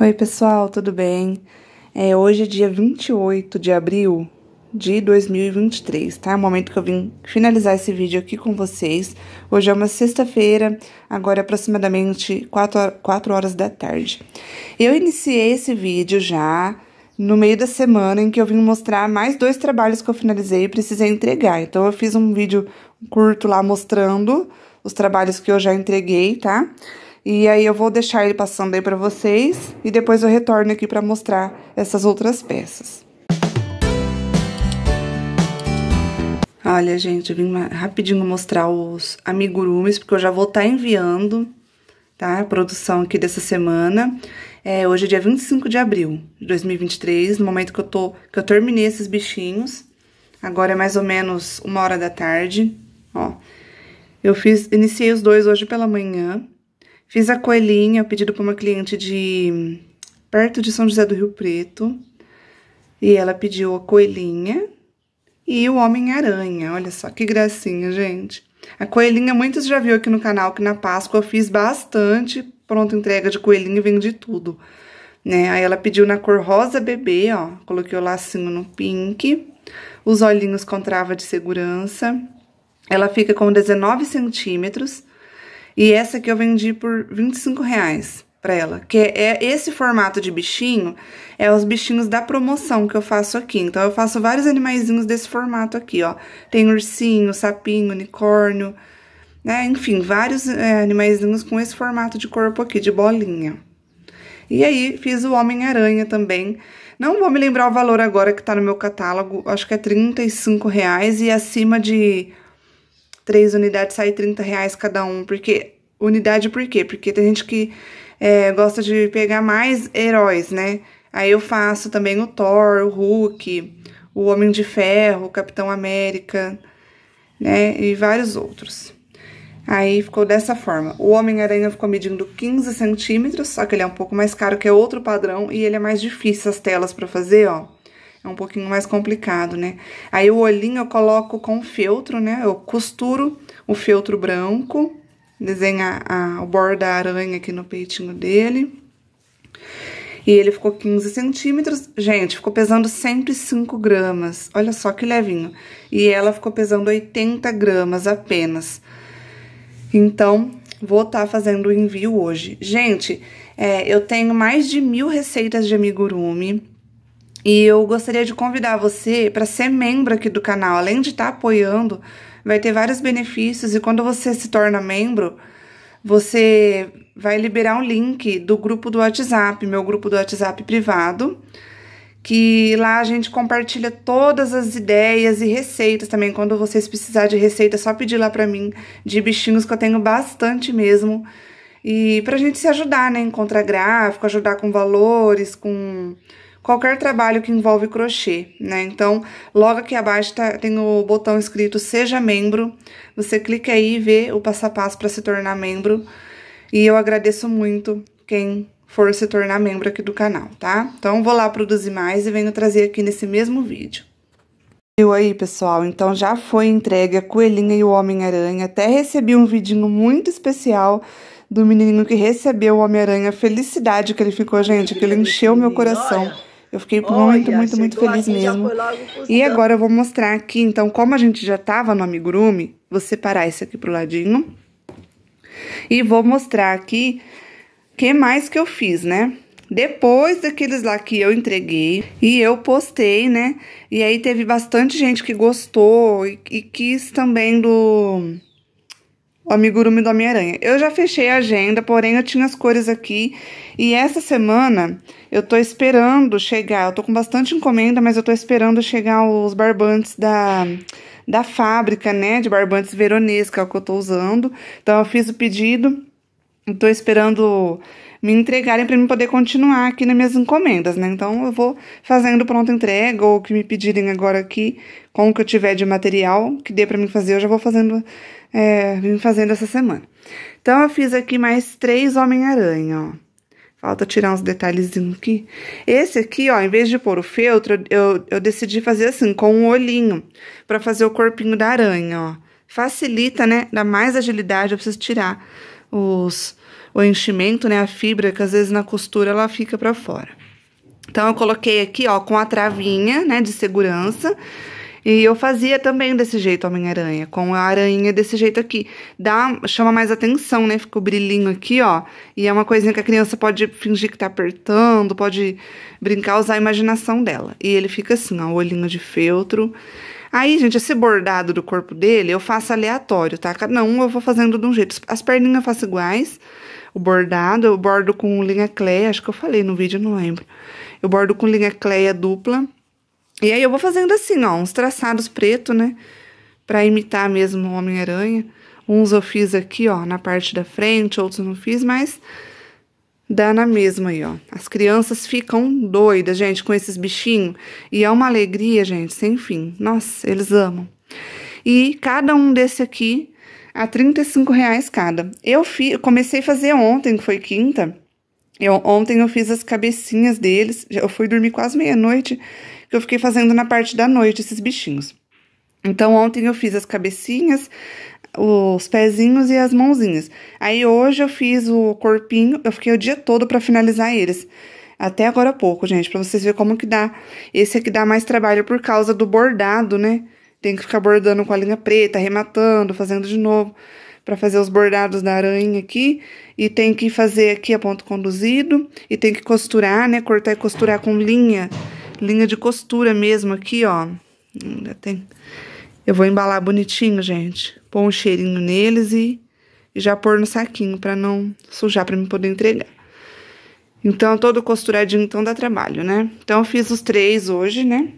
Oi, pessoal, tudo bem? É, hoje é dia 28 de abril de 2023, tá? É o momento que eu vim finalizar esse vídeo aqui com vocês. Hoje é uma sexta-feira, agora é aproximadamente 4, 4 horas da tarde. Eu iniciei esse vídeo já no meio da semana em que eu vim mostrar mais dois trabalhos que eu finalizei e precisei entregar. Então, eu fiz um vídeo curto lá mostrando os trabalhos que eu já entreguei, tá? Tá? E aí eu vou deixar ele passando aí para vocês e depois eu retorno aqui para mostrar essas outras peças. Olha, gente, eu vim rapidinho mostrar os amigurumis, porque eu já vou estar tá enviando, tá? A produção aqui dessa semana. É, hoje é dia 25 de abril de 2023, no momento que eu, tô, que eu terminei esses bichinhos. Agora é mais ou menos uma hora da tarde, ó. Eu fiz, iniciei os dois hoje pela manhã, Fiz a coelhinha, pedido para uma cliente de perto de São José do Rio Preto. E ela pediu a coelhinha e o Homem-Aranha. Olha só que gracinha, gente. A coelhinha, muitos já viu aqui no canal que na Páscoa eu fiz bastante pronta entrega de coelhinha, e vendi tudo. Né? Aí ela pediu na cor rosa bebê, ó. Coloquei o lacinho no pink. Os olhinhos com trava de segurança. Ela fica com 19 centímetros. E essa aqui eu vendi por 25 reais pra ela. Que é, esse formato de bichinho, é os bichinhos da promoção que eu faço aqui. Então, eu faço vários animaizinhos desse formato aqui, ó. Tem ursinho, sapinho, unicórnio, né? Enfim, vários é, animaizinhos com esse formato de corpo aqui, de bolinha. E aí, fiz o Homem-Aranha também. Não vou me lembrar o valor agora que tá no meu catálogo, acho que é 35 reais e acima de três unidades sai 30 reais cada um. Porque, unidade por quê? Porque tem gente que é, gosta de pegar mais heróis, né? Aí eu faço também o Thor, o Hulk, o Homem de Ferro, o Capitão América, né? E vários outros. Aí ficou dessa forma. O Homem-Aranha ficou medindo 15 centímetros, só que ele é um pouco mais caro, que é outro padrão, e ele é mais difícil as telas para fazer, ó é um pouquinho mais complicado, né? Aí o olhinho eu coloco com feltro, né? Eu costuro o feltro branco, desenha a, o borda aranha aqui no peitinho dele. E ele ficou 15 centímetros. Gente, ficou pesando 105 gramas. Olha só que levinho. E ela ficou pesando 80 gramas apenas. Então, vou estar tá fazendo o envio hoje. Gente, é, eu tenho mais de mil receitas de amigurumi. E eu gostaria de convidar você para ser membro aqui do canal. Além de estar tá apoiando, vai ter vários benefícios. E quando você se torna membro, você vai liberar um link do grupo do WhatsApp, meu grupo do WhatsApp privado, que lá a gente compartilha todas as ideias e receitas também. Quando vocês precisar de receita, é só pedir lá para mim de bichinhos que eu tenho bastante mesmo. E pra gente se ajudar, né? Encontrar gráfico, ajudar com valores, com qualquer trabalho que envolve crochê, né? Então, logo aqui abaixo tá, tem o botão escrito Seja Membro. Você clica aí e vê o passo a passo para se tornar membro. E eu agradeço muito quem for se tornar membro aqui do canal, tá? Então, vou lá produzir mais e venho trazer aqui nesse mesmo vídeo. Viu aí, pessoal? Então já foi entregue a Coelhinha e o Homem-Aranha. Até recebi um vidinho muito especial do menino que recebeu o Homem-Aranha. Felicidade que ele ficou, gente, que ele encheu meu coração. Eu fiquei Olha, muito, muito, muito feliz assim mesmo. E agora eu vou mostrar aqui, então, como a gente já tava no amigurumi, vou separar esse aqui pro ladinho. E vou mostrar aqui o que mais que eu fiz, né? Depois daqueles lá que eu entreguei e eu postei, né? E aí teve bastante gente que gostou e, e quis também do amigurumi do Homem-Aranha. Eu já fechei a agenda, porém eu tinha as cores aqui e essa semana eu tô esperando chegar. Eu tô com bastante encomenda, mas eu tô esperando chegar os barbantes da da fábrica, né, de barbantes veronês, que é o que eu tô usando. Então eu fiz o pedido Estou esperando me entregarem para mim poder continuar aqui nas minhas encomendas, né? Então eu vou fazendo pronta entrega ou o que me pedirem agora aqui, com o que eu tiver de material que dê para mim fazer, eu já vou fazendo é, vim fazendo essa semana. Então, eu fiz aqui mais três Homem-Aranha, ó. Falta tirar uns detalhezinhos aqui. Esse aqui, ó, em vez de pôr o feltro, eu, eu decidi fazer assim, com um olhinho, pra fazer o corpinho da aranha, ó. Facilita, né? Dá mais agilidade, eu preciso tirar os, o enchimento, né? A fibra, que às vezes na costura ela fica pra fora. Então, eu coloquei aqui, ó, com a travinha, né, de segurança. E eu fazia também desse jeito Homem-Aranha, com a aranha desse jeito aqui. Dá, chama mais atenção, né? Fica o brilhinho aqui, ó. E é uma coisinha que a criança pode fingir que tá apertando, pode brincar, usar a imaginação dela. E ele fica assim, ó, olhinho de feltro. Aí, gente, esse bordado do corpo dele eu faço aleatório, tá? Cada um eu vou fazendo de um jeito. As perninhas eu faço iguais, o bordado, eu bordo com linha cléia, acho que eu falei no vídeo, não lembro. Eu bordo com linha cléia dupla e aí eu vou fazendo assim, ó, uns traçados preto, né? Pra imitar mesmo o Homem-Aranha. Uns eu fiz aqui, ó, na parte da frente, outros eu não fiz, mas dá na mesma aí, ó. As crianças ficam doidas, gente, com esses bichinhos. E é uma alegria, gente, sem fim. Nossa, eles amam. E cada um desse aqui a 35 reais cada. Eu fi, comecei a fazer ontem, que foi quinta. Eu, ontem eu fiz as cabecinhas deles. Eu fui dormir quase meia-noite que eu fiquei fazendo na parte da noite esses bichinhos. Então, ontem eu fiz as cabecinhas, os pezinhos e as mãozinhas. Aí, hoje eu fiz o corpinho, eu fiquei o dia todo para finalizar eles. Até agora há pouco, gente, para vocês verem como que dá. Esse aqui dá mais trabalho por causa do bordado, né? Tem que ficar bordando com a linha preta, arrematando, fazendo de novo para fazer os bordados da aranha aqui, e tem que fazer aqui a ponto conduzido, e tem que costurar, né, cortar e costurar com linha linha de costura mesmo aqui, ó. Ainda tem... Eu vou embalar bonitinho, gente. Pôr um cheirinho neles e, e já pôr no saquinho pra não sujar, pra me poder entregar. Então, todo costuradinho, então, dá trabalho, né? Então, eu fiz os três hoje, né?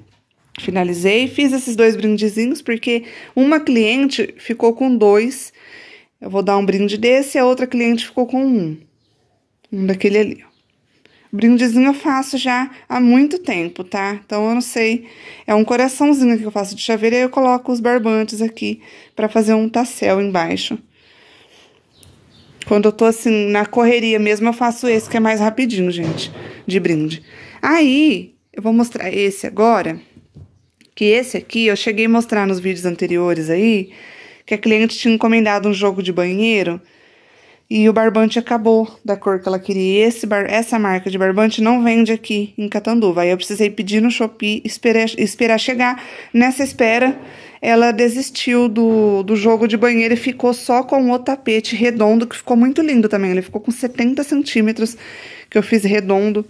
Finalizei, fiz esses dois brindezinhos, porque uma cliente ficou com dois. Eu vou dar um brinde desse e a outra cliente ficou com um. Um daquele ali, ó. Brindezinho eu faço já há muito tempo, tá? Então eu não sei. É um coraçãozinho que eu faço de chaveira e eu coloco os barbantes aqui para fazer um tassel embaixo. Quando eu tô assim na correria mesmo, eu faço esse que é mais rapidinho, gente, de brinde. Aí, eu vou mostrar esse agora, que esse aqui eu cheguei a mostrar nos vídeos anteriores aí, que a cliente tinha encomendado um jogo de banheiro e o barbante acabou da cor que ela queria. Esse bar, essa marca de barbante não vende aqui em Catanduva. Aí eu precisei pedir no Shopee, esperar, esperar chegar. Nessa espera, ela desistiu do, do jogo de banheiro e ficou só com o tapete redondo, que ficou muito lindo também. Ele ficou com 70 centímetros, que eu fiz redondo.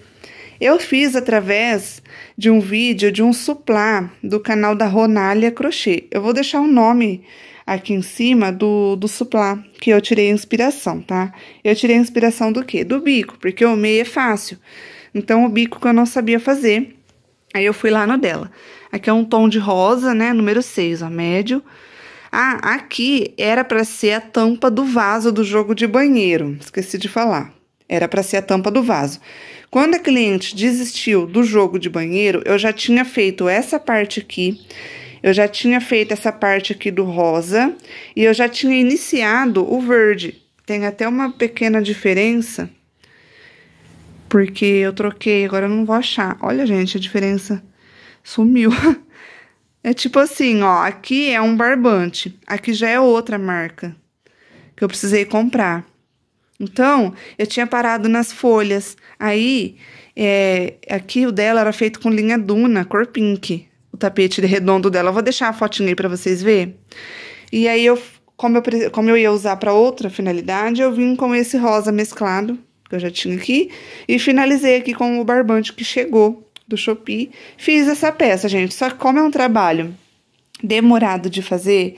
Eu fiz através de um vídeo de um suplá do canal da Ronália Crochê. Eu vou deixar o um nome aqui em cima do, do suplá, que eu tirei a inspiração, tá? Eu tirei a inspiração do quê? Do bico, porque o meio é fácil. Então, o bico que eu não sabia fazer, aí eu fui lá no dela. Aqui é um tom de rosa, né? Número 6, ó, médio. Ah, aqui era para ser a tampa do vaso do jogo de banheiro, esqueci de falar. Era para ser a tampa do vaso. Quando a cliente desistiu do jogo de banheiro, eu já tinha feito essa parte aqui eu já tinha feito essa parte aqui do rosa e eu já tinha iniciado o verde. Tem até uma pequena diferença, porque eu troquei, agora eu não vou achar. Olha, gente, a diferença sumiu. É tipo assim, ó, aqui é um barbante, aqui já é outra marca que eu precisei comprar. Então, eu tinha parado nas folhas. Aí, é, aqui o dela era feito com linha duna, cor pink o tapete redondo dela. Eu vou deixar a fotinha aí para vocês verem. E aí eu como eu como eu ia usar para outra finalidade, eu vim com esse rosa mesclado que eu já tinha aqui e finalizei aqui com o barbante que chegou do Shopee. Fiz essa peça, gente. Só que como é um trabalho demorado de fazer,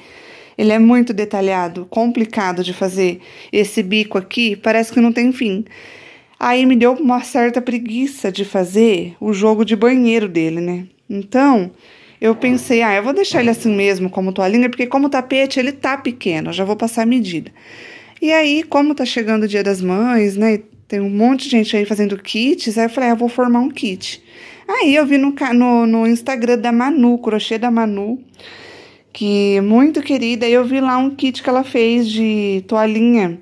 ele é muito detalhado, complicado de fazer. Esse bico aqui parece que não tem fim. Aí me deu uma certa preguiça de fazer o jogo de banheiro dele, né? Então, eu pensei, ah, eu vou deixar ele assim mesmo, como toalhinha, porque como o tapete ele tá pequeno, eu já vou passar a medida. E aí, como tá chegando o Dia das Mães, né, tem um monte de gente aí fazendo kits, aí eu falei, ah, eu vou formar um kit. Aí eu vi no, no, no Instagram da Manu, crochê da Manu, que é muito querida, E eu vi lá um kit que ela fez de toalhinha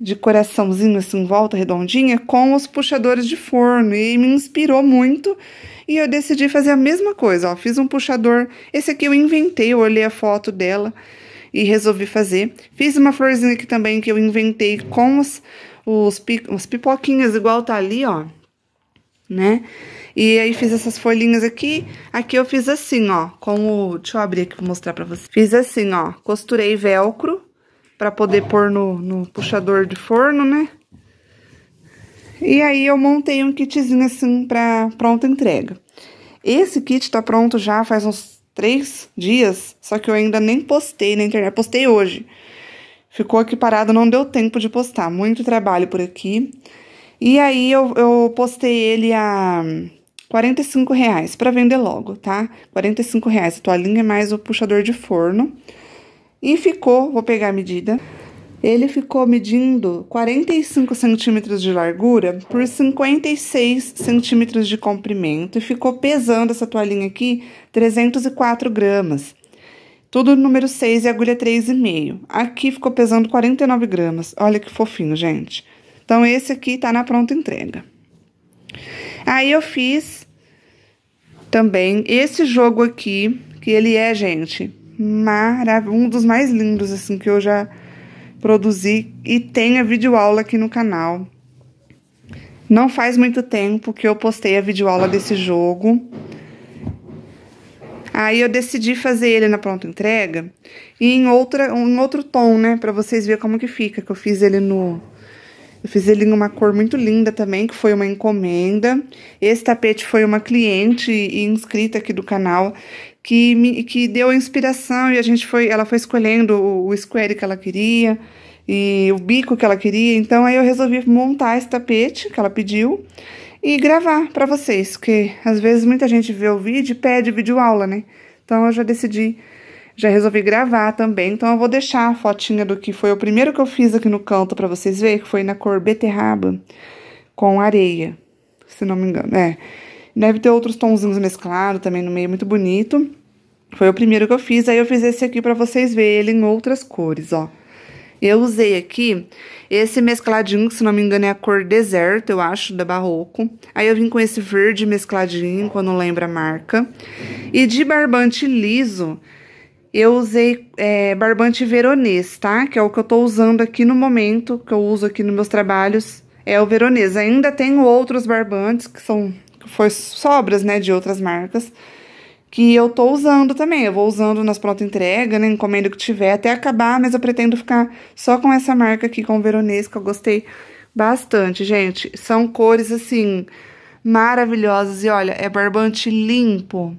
de coraçãozinho assim, volta redondinha, com os puxadores de forno e me inspirou muito. E eu decidi fazer a mesma coisa, ó. Fiz um puxador, esse aqui eu inventei, eu olhei a foto dela e resolvi fazer. Fiz uma florzinha aqui também que eu inventei com os, os, pi, os pipoquinhas, igual tá ali, ó, né? E aí fiz essas folhinhas aqui, aqui eu fiz assim, ó, com o... Deixa eu abrir aqui pra mostrar pra vocês. Fiz assim, ó, costurei velcro para poder pôr no, no puxador de forno, né? E aí eu montei um kitzinho assim para pronta entrega. Esse kit tá pronto já faz uns três dias, só que eu ainda nem postei na internet, postei hoje. Ficou aqui parado, não deu tempo de postar, muito trabalho por aqui. E aí eu, eu postei ele a 45 reais para vender logo, tá? 45 reais a toalhinha é mais o puxador de forno. E ficou, vou pegar a medida. Ele ficou medindo 45 centímetros de largura por 56 centímetros de comprimento e ficou pesando essa toalhinha aqui 304 gramas. Tudo número 6 e agulha 3,5. Aqui ficou pesando 49 gramas. Olha que fofinho, gente. Então, esse aqui tá na pronta entrega. Aí, eu fiz também esse jogo aqui, que ele é, gente, maravilhoso, um dos mais lindos assim que eu já produzi e tem a videoaula aqui no canal. Não faz muito tempo que eu postei a videoaula desse jogo. Aí eu decidi fazer ele na pronta entrega e em outra, um outro tom, né, para vocês verem como que fica, que eu fiz ele no eu fiz ele em uma cor muito linda também, que foi uma encomenda. Esse tapete foi uma cliente e inscrita aqui do canal que me que deu a inspiração e a gente foi, ela foi escolhendo o, o square que ela queria e o bico que ela queria. Então aí eu resolvi montar esse tapete que ela pediu e gravar para vocês, porque às vezes muita gente vê o vídeo e pede vídeo aula, né? Então eu já decidi, já resolvi gravar também. Então eu vou deixar a fotinha do que foi o primeiro que eu fiz aqui no canto para vocês verem, que foi na cor beterraba com areia, se não me engano, é. Deve ter outros tonzinhos mesclados também no meio, muito bonito. Foi o primeiro que eu fiz, aí eu fiz esse aqui pra vocês verem em outras cores, ó. Eu usei aqui esse mescladinho, que se não me engano é a cor deserto, eu acho, da Barroco. Aí eu vim com esse verde mescladinho, quando lembra a marca. E de barbante liso, eu usei é, barbante veronês, tá? Que é o que eu tô usando aqui no momento, que eu uso aqui nos meus trabalhos, é o veronês. Ainda tenho outros barbantes que são foi sobras, né, de outras marcas, que eu tô usando também. Eu vou usando nas pronta entrega, né, o que tiver até acabar, mas eu pretendo ficar só com essa marca aqui, com o Veronese, que eu gostei bastante, gente. São cores, assim, maravilhosas. E olha, é barbante limpo.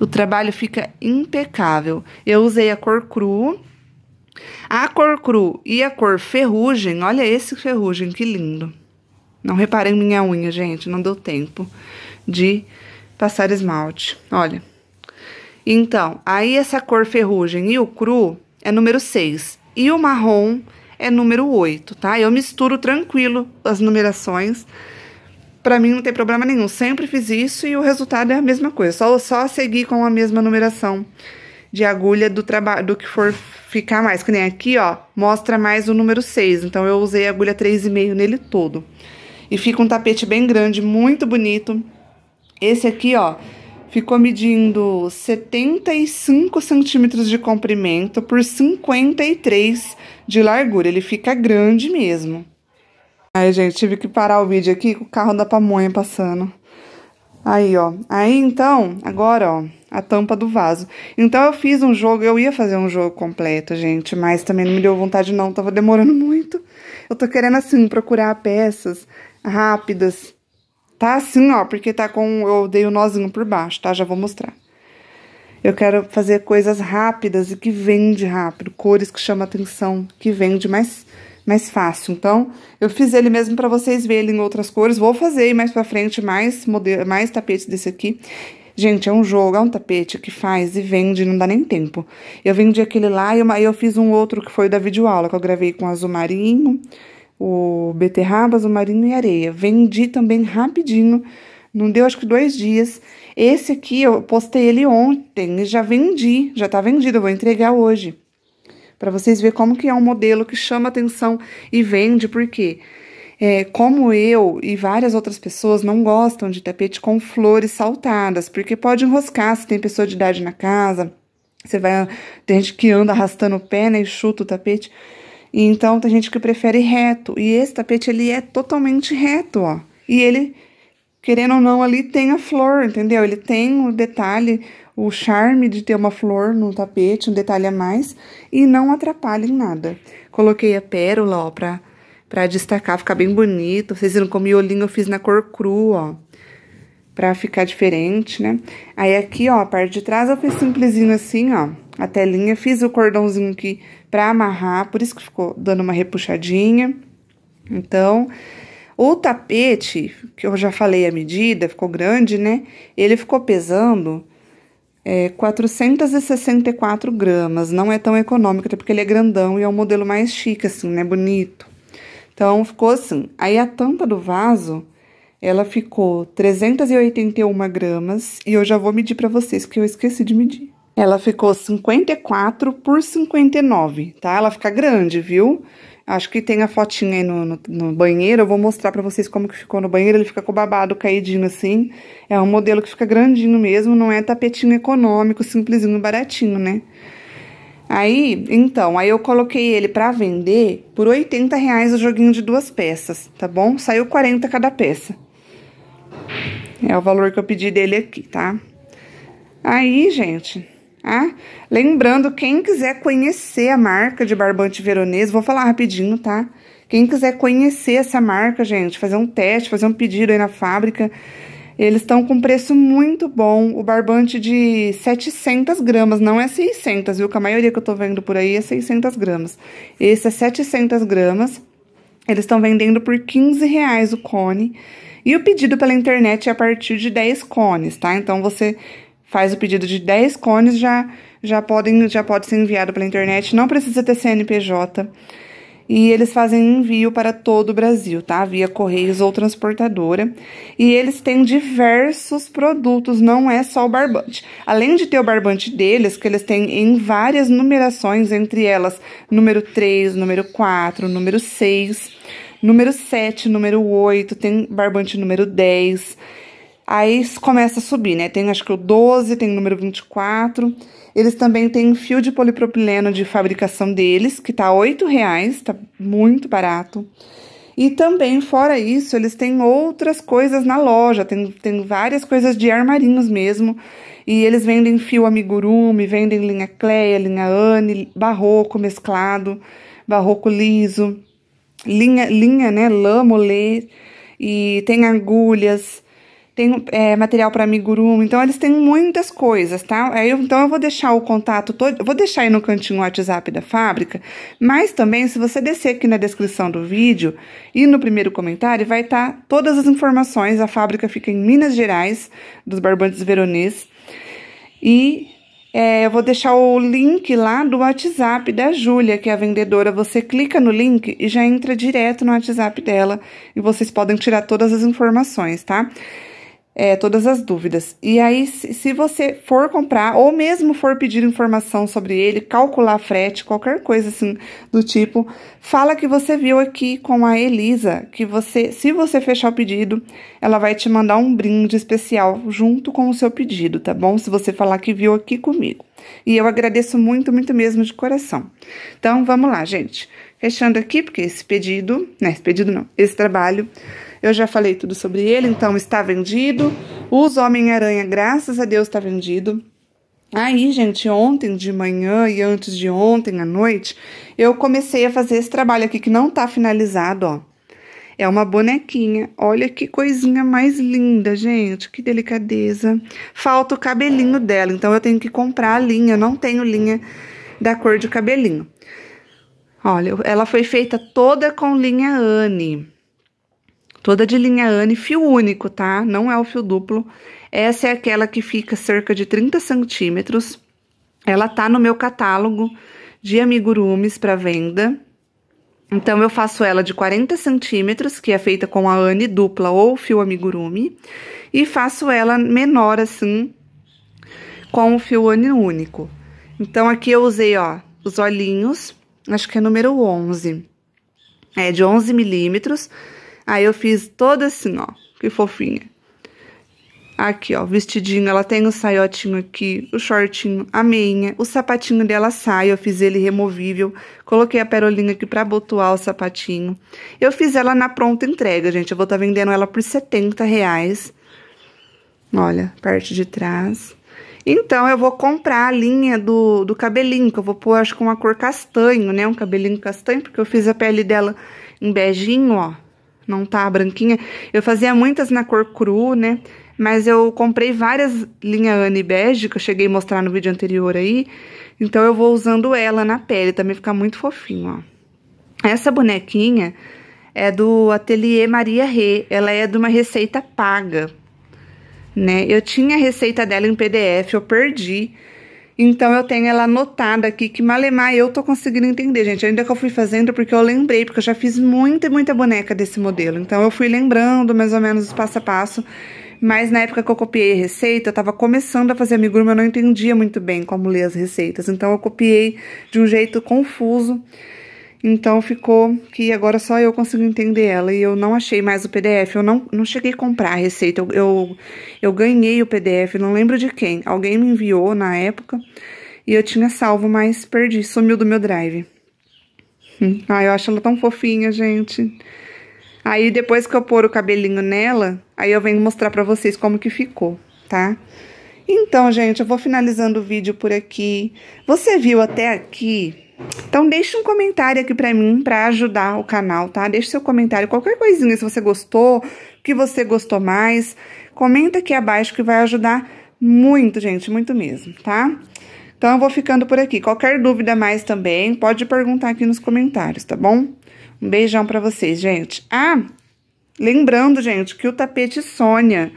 O trabalho fica impecável. Eu usei a cor cru. A cor cru e a cor ferrugem, olha esse ferrugem, que lindo. Não reparei minha unha, gente, não deu tempo de passar esmalte. Olha. Então, aí essa cor ferrugem e o cru é número 6. E o marrom é número 8, tá? Eu misturo tranquilo as numerações. Pra mim não tem problema nenhum. Sempre fiz isso e o resultado é a mesma coisa. Só, só seguir com a mesma numeração de agulha do trabalho do que for ficar mais. Que nem aqui, ó, mostra mais o número 6. Então, eu usei agulha 3,5 nele todo. E fica um tapete bem grande, muito bonito. Esse aqui, ó, ficou medindo 75 centímetros de comprimento por 53 de largura. Ele fica grande mesmo. Aí, gente, tive que parar o vídeo aqui com o carro da pamonha passando. Aí, ó. Aí, então, agora, ó, a tampa do vaso. Então, eu fiz um jogo, eu ia fazer um jogo completo, gente, mas também não me deu vontade, não. Tava demorando muito. Eu tô querendo, assim, procurar peças rápidas. Tá assim, ó, porque tá com... Eu dei o um nozinho por baixo, tá? Já vou mostrar. Eu quero fazer coisas rápidas e que vende rápido. Cores que chamam atenção, que vende mais, mais fácil. Então, eu fiz ele mesmo pra vocês verem em outras cores. Vou fazer mais pra frente mais, modelo, mais tapete desse aqui. Gente, é um jogo, é um tapete que faz e vende, não dá nem tempo. Eu vendi aquele lá e eu, eu fiz um outro que foi da videoaula, que eu gravei com azul marinho o beterrabas, o marino e areia. Vendi também rapidinho, não deu acho que dois dias. Esse aqui eu postei ele ontem e já vendi, já tá vendido, eu vou entregar hoje. Para vocês verem como que é um modelo que chama atenção e vende, porque é, como eu e várias outras pessoas não gostam de tapete com flores saltadas, porque pode enroscar se tem pessoa de idade na casa, você vai, tem gente que anda arrastando o pé né, e chuta o tapete. E então tem gente que prefere reto. E esse tapete ele é totalmente reto, ó. E ele, querendo ou não, ali tem a flor, entendeu? Ele tem o detalhe, o charme de ter uma flor no tapete, um detalhe a mais, e não atrapalha em nada. Coloquei a pérola, ó, pra, pra destacar, ficar bem bonito. Vocês viram como o miolinho eu fiz na cor cru, ó pra ficar diferente, né? Aí aqui, ó, a parte de trás eu fiz simplesinho assim, ó, a telinha. Fiz o cordãozinho aqui para amarrar, por isso que ficou dando uma repuxadinha. Então, o tapete, que eu já falei a medida, ficou grande, né? Ele ficou pesando é, 464 gramas. Não é tão econômico, até porque ele é grandão e é um modelo mais chique, assim, né? Bonito. Então, ficou assim. Aí, a tampa do vaso, ela ficou 381 gramas. E eu já vou medir para vocês, que eu esqueci de medir. Ela ficou 54 por 59, tá? Ela fica grande, viu? Acho que tem a fotinha aí no, no, no banheiro, eu vou mostrar pra vocês como que ficou no banheiro. Ele fica com o babado caidinho assim. É um modelo que fica grandinho mesmo, não é tapetinho econômico, simplesinho, baratinho, né? Aí, então, aí eu coloquei ele pra vender por 80 reais o joguinho de duas peças, tá bom? Saiu 40 cada peça. É o valor que eu pedi dele aqui, tá? Aí, gente, ah, lembrando, quem quiser conhecer a marca de barbante veronês, vou falar rapidinho, tá? Quem quiser conhecer essa marca, gente, fazer um teste, fazer um pedido aí na fábrica, eles estão com preço muito bom. O barbante de 700 gramas, não é 600, viu? Que a maioria que eu tô vendo por aí é 600 gramas. Esse é 700 gramas. Eles estão vendendo por 15 reais o cone. E o pedido pela internet é a partir de 10 cones, tá? Então, você faz o pedido de 10 cones, já, já, podem, já pode ser enviado pela internet, não precisa ter CNPJ. E eles fazem envio para todo o Brasil, tá? Via correios ou transportadora. E eles têm diversos produtos, não é só o barbante. Além de ter o barbante deles, que eles têm em várias numerações, entre elas número 3, número 4, número 6, número 7, número 8, tem barbante número 10. Aí começa a subir, né? Tem acho que o 12, tem o número 24. Eles também têm fio de polipropileno de fabricação deles, que tá R$ reais, tá muito barato. E também, fora isso, eles têm outras coisas na loja, tem, tem várias coisas de armarinhos mesmo. E eles vendem fio amigurumi, vendem linha Cleia, linha Anne, barroco mesclado, barroco liso, linha, linha né, lã, molê, e tem agulhas, tem é, material para amigurumi, então eles têm muitas coisas, tá? Aí, então eu vou deixar o contato todo, vou deixar aí no cantinho o WhatsApp da fábrica, mas também se você descer aqui na descrição do vídeo e no primeiro comentário vai estar tá todas as informações. A fábrica fica em Minas Gerais, dos Barbantes Veronês, e é, eu vou deixar o link lá do WhatsApp da Júlia, que é a vendedora. Você clica no link e já entra direto no WhatsApp dela e vocês podem tirar todas as informações, tá? é, todas as dúvidas. E aí, se você for comprar ou mesmo for pedir informação sobre ele, calcular frete, qualquer coisa assim do tipo, fala que você viu aqui com a Elisa, que você, se você fechar o pedido, ela vai te mandar um brinde especial junto com o seu pedido, tá bom? Se você falar que viu aqui comigo. E eu agradeço muito, muito mesmo de coração. Então, vamos lá, gente. Fechando aqui, porque esse pedido, né, esse pedido não, esse trabalho eu já falei tudo sobre ele, então está vendido. Os Homem-Aranha, graças a Deus, está vendido. Aí, gente, ontem de manhã e antes de ontem à noite, eu comecei a fazer esse trabalho aqui que não está finalizado, ó. É uma bonequinha. Olha que coisinha mais linda, gente. Que delicadeza. Falta o cabelinho dela, então eu tenho que comprar a linha. Eu não tenho linha da cor de cabelinho. Olha, ela foi feita toda com linha Anne. Toda de linha Anne, fio único, tá? Não é o fio duplo. Essa é aquela que fica cerca de 30 centímetros. Ela tá no meu catálogo de amigurumis para venda. Então, eu faço ela de 40 centímetros, que é feita com a Anne dupla ou fio amigurumi. E faço ela menor assim, com o fio Anne único. Então, aqui eu usei, ó, os olhinhos, acho que é número 11. É de 11 milímetros. Aí eu fiz todo assim, ó, que fofinha. Aqui, ó, vestidinho, ela tem o saiotinho aqui, o shortinho, a meinha, o sapatinho dela sai, eu fiz ele removível, coloquei a perolinha aqui pra botuar o sapatinho. Eu fiz ela na pronta entrega, gente, eu vou estar tá vendendo ela por 70 reais. Olha, parte de trás. Então, eu vou comprar a linha do, do cabelinho, que eu vou pôr, acho que uma cor castanho, né, um cabelinho castanho, porque eu fiz a pele dela em beijinho, ó não tá branquinha. Eu fazia muitas na cor cru, né? Mas eu comprei várias linha Anne Bege, que eu cheguei a mostrar no vídeo anterior aí. Então eu vou usando ela na pele, também fica muito fofinho, ó. Essa bonequinha é do Atelier Maria Rê. Ela é de uma receita paga, né? Eu tinha a receita dela em PDF, eu perdi. Então, eu tenho ela anotada aqui, que malemar eu tô conseguindo entender, gente. Ainda que eu fui fazendo, porque eu lembrei, porque eu já fiz muita, muita boneca desse modelo. Então, eu fui lembrando mais ou menos os passo a passo. Mas na época que eu copiei a receita, eu tava começando a fazer amigurumi, eu não entendia muito bem como ler as receitas. Então, eu copiei de um jeito confuso. Então, ficou que agora só eu consigo entender ela. E eu não achei mais o PDF, eu não, não cheguei a comprar a receita. Eu, eu, eu ganhei o PDF, não lembro de quem. Alguém me enviou na época e eu tinha salvo, mas perdi, sumiu do meu drive. Hum. Ai, Ah, eu acho ela tão fofinha, gente. Aí, depois que eu pôr o cabelinho nela, aí eu venho mostrar pra vocês como que ficou, tá? Então, gente, eu vou finalizando o vídeo por aqui. Você viu até aqui então deixe um comentário aqui para mim para ajudar o canal, tá? Deixe seu comentário, qualquer coisinha, se você gostou, que você gostou mais, comenta aqui abaixo que vai ajudar muito, gente, muito mesmo, tá? Então eu vou ficando por aqui. Qualquer dúvida mais também, pode perguntar aqui nos comentários, tá bom? Um beijão para vocês, gente. Ah, lembrando, gente, que o tapete Sônia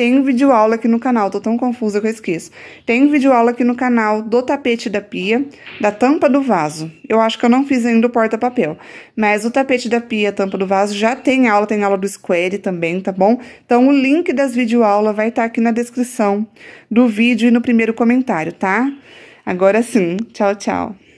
tem um vídeo aula aqui no canal, tô tão confusa que eu esqueço. Tem um vídeo aula aqui no canal do tapete da pia, da tampa do vaso. Eu acho que eu não fiz ainda o porta-papel, mas o tapete da pia, a tampa do vaso, já tem aula, tem aula do Square também, tá bom? Então o link das vídeo aulas vai estar tá aqui na descrição do vídeo e no primeiro comentário, tá? Agora sim, tchau, tchau.